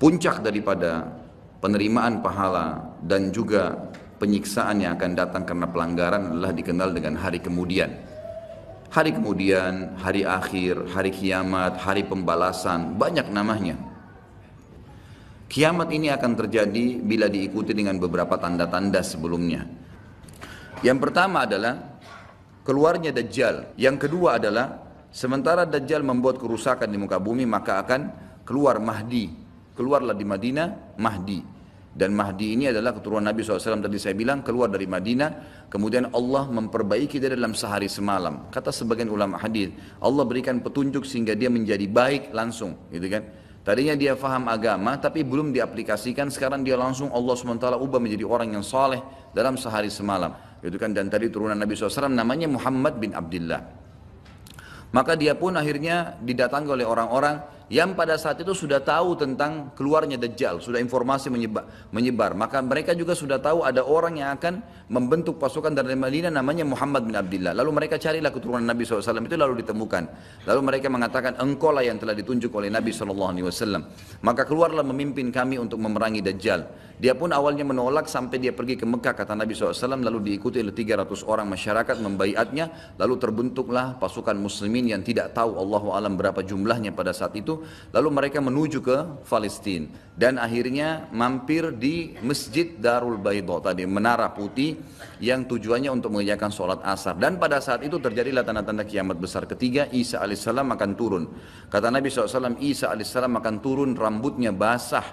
puncak daripada penerimaan pahala dan juga penyiksaan yang akan datang karena pelanggaran adalah dikenal dengan hari kemudian. Hari kemudian, hari akhir, hari kiamat, hari pembalasan, banyak namanya. Kiamat ini akan terjadi bila diikuti dengan beberapa tanda-tanda sebelumnya. Yang pertama adalah keluarnya Dajjal. Yang kedua adalah sementara Dajjal membuat kerusakan di muka bumi maka akan keluar Mahdi keluarlah di Madinah Mahdi dan Mahdi ini adalah keturunan Nabi SAW tadi saya bilang keluar dari Madinah kemudian Allah memperbaiki dia dalam sehari semalam kata sebagian ulama hadis Allah berikan petunjuk sehingga dia menjadi baik langsung gitu kan tadinya dia faham agama tapi belum diaplikasikan sekarang dia langsung Allah SWT ubah menjadi orang yang saleh dalam sehari semalam gitu kan dan tadi turunan Nabi SAW namanya Muhammad bin Abdullah maka dia pun akhirnya didatangi oleh orang-orang yang pada saat itu sudah tahu tentang keluarnya Dajjal, sudah informasi menyebar, menyebar. Maka mereka juga sudah tahu ada orang yang akan membentuk pasukan dari Madinah namanya Muhammad bin Abdullah. Lalu mereka carilah keturunan Nabi SAW itu lalu ditemukan. Lalu mereka mengatakan engkau lah yang telah ditunjuk oleh Nabi SAW. Maka keluarlah memimpin kami untuk memerangi Dajjal. Dia pun awalnya menolak sampai dia pergi ke Mekah kata Nabi SAW lalu diikuti oleh 300 orang masyarakat membaiatnya lalu terbentuklah pasukan muslimin yang tidak tahu Allah alam berapa jumlahnya pada saat itu lalu mereka menuju ke Palestina dan akhirnya mampir di Masjid Darul Baidho tadi menara putih yang tujuannya untuk mengerjakan sholat asar dan pada saat itu terjadilah tanda-tanda kiamat besar ketiga Isa alaihissalam akan turun kata Nabi SAW Isa alaihissalam akan turun rambutnya basah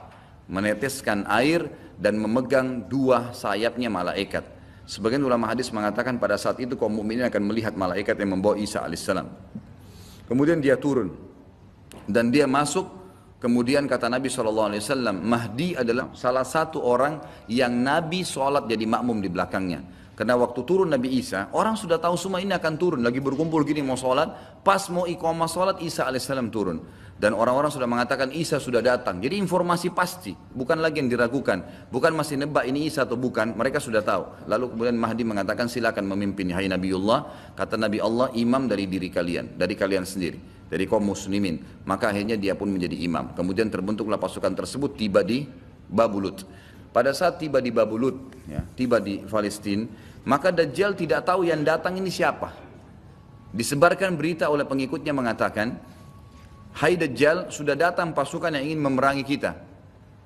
meneteskan air dan memegang dua sayapnya malaikat sebagian ulama hadis mengatakan pada saat itu kaum mukminin akan melihat malaikat yang membawa Isa alaihissalam kemudian dia turun dan dia masuk, kemudian kata Nabi SAW, Mahdi adalah salah satu orang yang Nabi sholat jadi makmum di belakangnya. Karena waktu turun Nabi Isa, orang sudah tahu semua ini akan turun. Lagi berkumpul gini mau sholat, pas mau iqamah sholat Isa alaihissalam turun. Dan orang-orang sudah mengatakan Isa sudah datang. Jadi informasi pasti, bukan lagi yang diragukan. Bukan masih nebak ini Isa atau bukan, mereka sudah tahu. Lalu kemudian Mahdi mengatakan silakan memimpin hai Nabiullah. Kata Nabi Allah, imam dari diri kalian, dari kalian sendiri. Dari kaum muslimin. Maka akhirnya dia pun menjadi imam. Kemudian terbentuklah pasukan tersebut tiba di Babulut. Pada saat tiba di Babulut, ya, tiba di Palestina, maka Dajjal tidak tahu yang datang ini siapa. Disebarkan berita oleh pengikutnya mengatakan, Hai Dajjal, sudah datang pasukan yang ingin memerangi kita.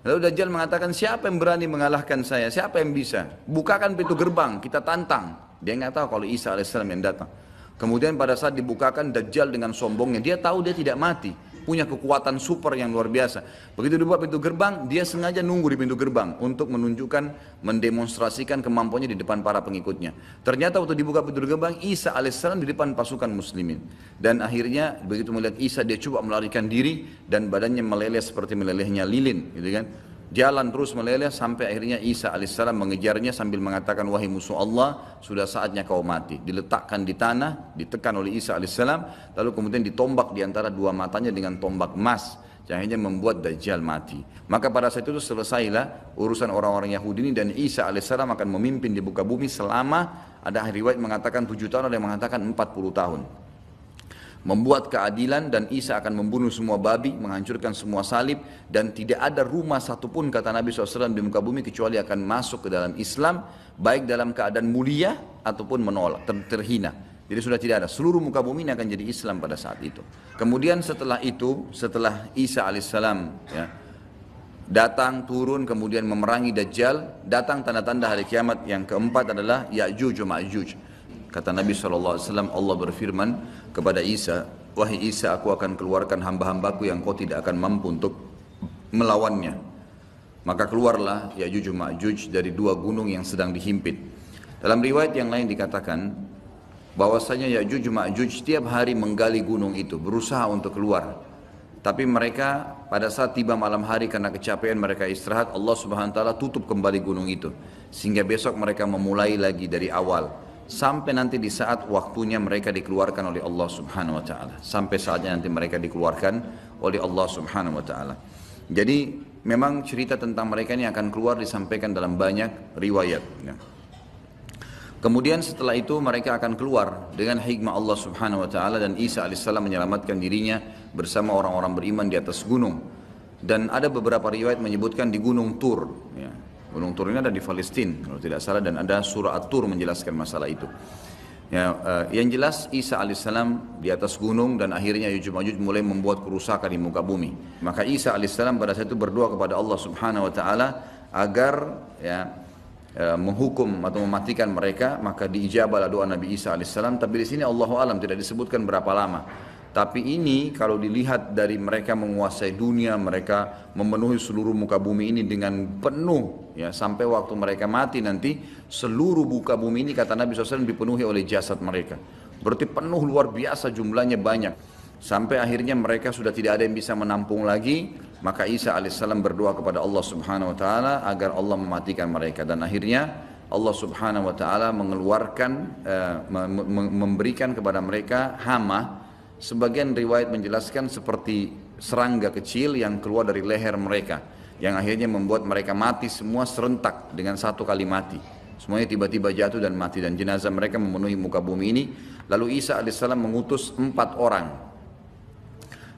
Lalu Dajjal mengatakan, siapa yang berani mengalahkan saya? Siapa yang bisa? Bukakan pintu gerbang, kita tantang. Dia nggak tahu kalau Isa alaihissalam yang datang. Kemudian pada saat dibukakan Dajjal dengan sombongnya, dia tahu dia tidak mati punya kekuatan super yang luar biasa. Begitu dibuka pintu gerbang, dia sengaja nunggu di pintu gerbang untuk menunjukkan, mendemonstrasikan kemampuannya di depan para pengikutnya. Ternyata waktu dibuka pintu gerbang, Isa alaihissalam di depan pasukan muslimin. Dan akhirnya begitu melihat Isa, dia coba melarikan diri dan badannya meleleh seperti melelehnya lilin, gitu kan? Jalan terus meleleh sampai akhirnya Isa alaihissalam mengejarnya sambil mengatakan wahai musuh Allah sudah saatnya kau mati. Diletakkan di tanah, ditekan oleh Isa alaihissalam, lalu kemudian ditombak di antara dua matanya dengan tombak emas. yang Akhirnya membuat Dajjal mati. Maka pada saat itu selesailah urusan orang-orang Yahudi ini dan Isa alaihissalam akan memimpin di buka bumi selama ada riwayat mengatakan tujuh tahun, ada yang mengatakan puluh tahun membuat keadilan dan Isa akan membunuh semua babi, menghancurkan semua salib dan tidak ada rumah satupun kata Nabi SAW di muka bumi kecuali akan masuk ke dalam Islam baik dalam keadaan mulia ataupun menolak, ter terhina. Jadi sudah tidak ada, seluruh muka bumi ini akan jadi Islam pada saat itu. Kemudian setelah itu, setelah Isa alaihissalam ya, datang turun kemudian memerangi Dajjal, datang tanda-tanda hari kiamat yang keempat adalah Ya'juj Ma'juj. Kata Nabi SAW, Allah berfirman kepada Isa, Wahai Isa, aku akan keluarkan hamba-hambaku yang kau tidak akan mampu untuk melawannya. Maka keluarlah Ya'juj Ma'juj dari dua gunung yang sedang dihimpit. Dalam riwayat yang lain dikatakan, bahwasanya Ya'juj Ma'juj setiap hari menggali gunung itu, berusaha untuk keluar. Tapi mereka pada saat tiba malam hari karena kecapean mereka istirahat, Allah Subhanahu wa taala tutup kembali gunung itu sehingga besok mereka memulai lagi dari awal sampai nanti di saat waktunya mereka dikeluarkan oleh Allah Subhanahu wa taala sampai saatnya nanti mereka dikeluarkan oleh Allah Subhanahu wa taala jadi memang cerita tentang mereka ini akan keluar disampaikan dalam banyak riwayat ya. kemudian setelah itu mereka akan keluar dengan hikmah Allah Subhanahu wa taala dan Isa alaihissalam menyelamatkan dirinya bersama orang-orang beriman di atas gunung dan ada beberapa riwayat menyebutkan di gunung Tur ya. Gunung Tur ini ada di Palestina kalau tidak salah dan ada surah At-Tur menjelaskan masalah itu. Ya, uh, yang jelas Isa alaihissalam di atas gunung dan akhirnya Yujud Majud mulai membuat kerusakan di muka bumi. Maka Isa alaihissalam pada saat itu berdoa kepada Allah Subhanahu wa taala agar ya eh, menghukum atau mematikan mereka maka diijabahlah doa Nabi Isa alaihissalam tapi di sini Allahu alam tidak disebutkan berapa lama tapi ini kalau dilihat dari mereka menguasai dunia, mereka memenuhi seluruh muka bumi ini dengan penuh ya sampai waktu mereka mati nanti seluruh muka bumi ini kata Nabi SAW dipenuhi oleh jasad mereka. Berarti penuh luar biasa jumlahnya banyak. Sampai akhirnya mereka sudah tidak ada yang bisa menampung lagi, maka Isa alaihissalam berdoa kepada Allah Subhanahu wa taala agar Allah mematikan mereka dan akhirnya Allah Subhanahu wa taala mengeluarkan uh, memberikan kepada mereka hama Sebagian riwayat menjelaskan seperti serangga kecil yang keluar dari leher mereka yang akhirnya membuat mereka mati semua serentak dengan satu kali mati. Semuanya tiba-tiba jatuh dan mati dan jenazah mereka memenuhi muka bumi ini. Lalu Isa alaihissalam mengutus empat orang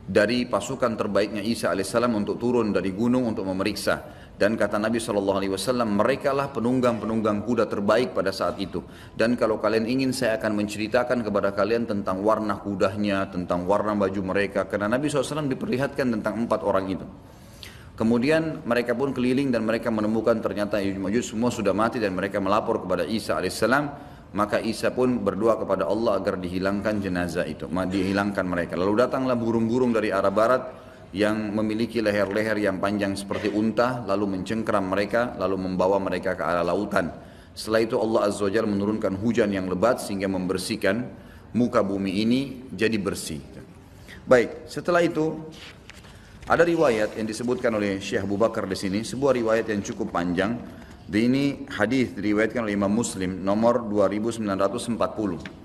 dari pasukan terbaiknya Isa alaihissalam untuk turun dari gunung untuk memeriksa dan kata Nabi Shallallahu Alaihi Wasallam, mereka lah penunggang-penunggang kuda terbaik pada saat itu. Dan kalau kalian ingin, saya akan menceritakan kepada kalian tentang warna kudanya, tentang warna baju mereka. Karena Nabi Alaihi Wasallam diperlihatkan tentang empat orang itu. Kemudian mereka pun keliling dan mereka menemukan ternyata Yujud semua sudah mati dan mereka melapor kepada Isa alaihissalam. Maka Isa pun berdoa kepada Allah agar dihilangkan jenazah itu, dihilangkan mereka. Lalu datanglah burung-burung dari arah barat yang memiliki leher-leher yang panjang seperti unta lalu mencengkram mereka lalu membawa mereka ke arah lautan. Setelah itu Allah Azza wa menurunkan hujan yang lebat sehingga membersihkan muka bumi ini jadi bersih. Baik, setelah itu ada riwayat yang disebutkan oleh Syekh Abu Bakar di sini, sebuah riwayat yang cukup panjang. Di ini hadis diriwayatkan oleh Imam Muslim nomor 2940.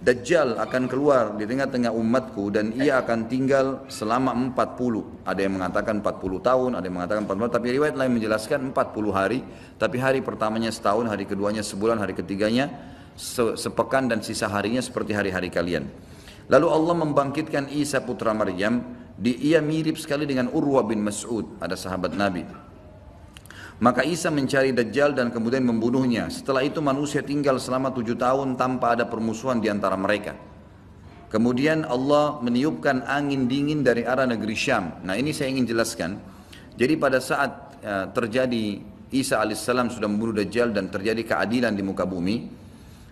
Dajjal akan keluar di tengah-tengah umatku dan ia akan tinggal selama 40. Ada yang mengatakan 40 tahun, ada yang mengatakan 40 tapi riwayat lain menjelaskan 40 hari, tapi hari pertamanya setahun, hari keduanya sebulan, hari ketiganya se sepekan dan sisa harinya seperti hari-hari kalian. Lalu Allah membangkitkan Isa putra Maryam, di, ia mirip sekali dengan Urwa bin Mas'ud, ada sahabat Nabi. Maka Isa mencari Dajjal dan kemudian membunuhnya. Setelah itu manusia tinggal selama tujuh tahun tanpa ada permusuhan di antara mereka. Kemudian Allah meniupkan angin dingin dari arah negeri Syam. Nah ini saya ingin jelaskan. Jadi pada saat eh, terjadi Isa alaihissalam sudah membunuh Dajjal dan terjadi keadilan di muka bumi.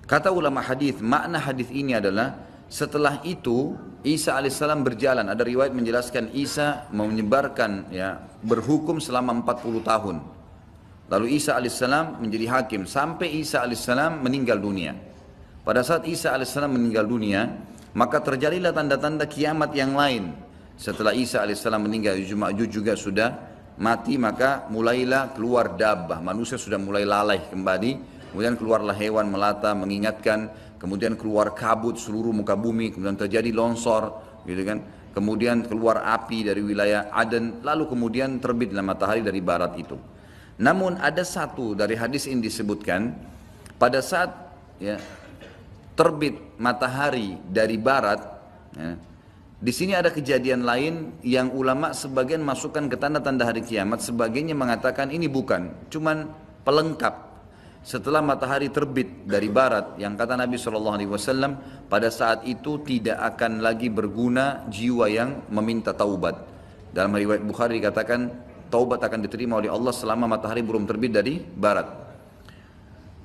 Kata ulama hadis, makna hadis ini adalah setelah itu Isa alaihissalam berjalan. Ada riwayat menjelaskan Isa menyebarkan ya berhukum selama 40 tahun Lalu Isa alaihissalam menjadi hakim sampai Isa alaihissalam meninggal dunia. Pada saat Isa alaihissalam meninggal dunia, maka terjadilah tanda-tanda kiamat yang lain. Setelah Isa alaihissalam meninggal, Yujud juga sudah mati, maka mulailah keluar dabah. Manusia sudah mulai lalai kembali. Kemudian keluarlah hewan melata mengingatkan, kemudian keluar kabut seluruh muka bumi, kemudian terjadi longsor, gitu kan. Kemudian keluar api dari wilayah Aden, lalu kemudian terbitlah matahari dari barat itu. Namun ada satu dari hadis ini disebutkan pada saat ya, terbit matahari dari barat. Ya, di sini ada kejadian lain yang ulama sebagian masukkan ke tanda-tanda hari kiamat, sebagiannya mengatakan ini bukan, cuman pelengkap. Setelah matahari terbit dari barat, yang kata Nabi Shallallahu Alaihi Wasallam, pada saat itu tidak akan lagi berguna jiwa yang meminta taubat. Dalam riwayat Bukhari dikatakan taubat akan diterima oleh Allah selama matahari belum terbit dari barat.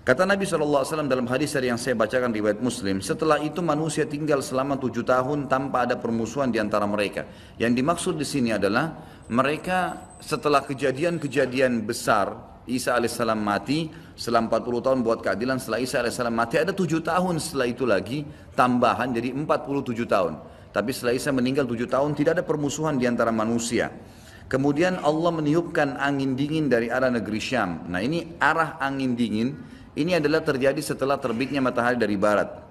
Kata Nabi SAW dalam hadis yang saya bacakan riwayat Muslim, setelah itu manusia tinggal selama tujuh tahun tanpa ada permusuhan di antara mereka. Yang dimaksud di sini adalah mereka setelah kejadian-kejadian besar, Isa alaihissalam mati, selama 40 tahun buat keadilan, setelah Isa alaihissalam mati, ada tujuh tahun setelah itu lagi, tambahan jadi 47 tahun. Tapi setelah Isa meninggal tujuh tahun, tidak ada permusuhan di antara manusia. Kemudian Allah meniupkan angin dingin dari arah negeri Syam. Nah ini arah angin dingin ini adalah terjadi setelah terbitnya matahari dari barat.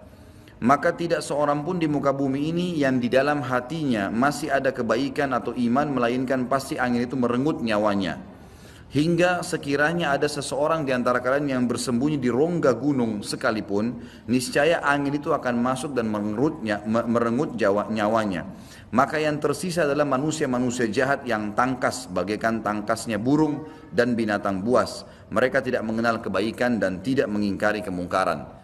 Maka tidak seorang pun di muka bumi ini yang di dalam hatinya masih ada kebaikan atau iman melainkan pasti angin itu merenggut nyawanya. Hingga sekiranya ada seseorang di antara kalian yang bersembunyi di rongga gunung sekalipun, niscaya angin itu akan masuk dan mengerutnya, merenggut nyawanya. Maka yang tersisa adalah manusia-manusia jahat yang tangkas, bagaikan tangkasnya burung dan binatang buas. Mereka tidak mengenal kebaikan dan tidak mengingkari kemungkaran.